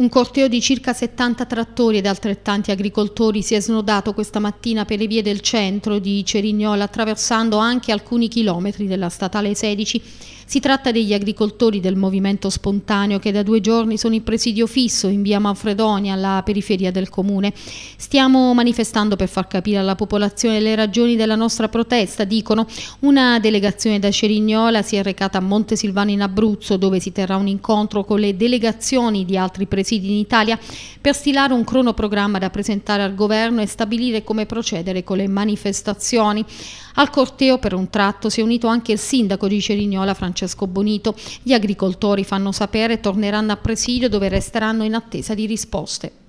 Un corteo di circa 70 trattori ed altrettanti agricoltori si è snodato questa mattina per le vie del centro di Cerignola, attraversando anche alcuni chilometri della statale 16. Si tratta degli agricoltori del movimento spontaneo che da due giorni sono in presidio fisso in via Manfredonia, alla periferia del comune. Stiamo manifestando per far capire alla popolazione le ragioni della nostra protesta, dicono. Una delegazione da Cerignola si è recata a Monte Montesilvano in Abruzzo, dove si terrà un incontro con le delegazioni di altri presidenti presidi in Italia per stilare un cronoprogramma da presentare al governo e stabilire come procedere con le manifestazioni. Al corteo per un tratto si è unito anche il sindaco di Cerignola Francesco Bonito. Gli agricoltori fanno sapere torneranno a presidio dove resteranno in attesa di risposte.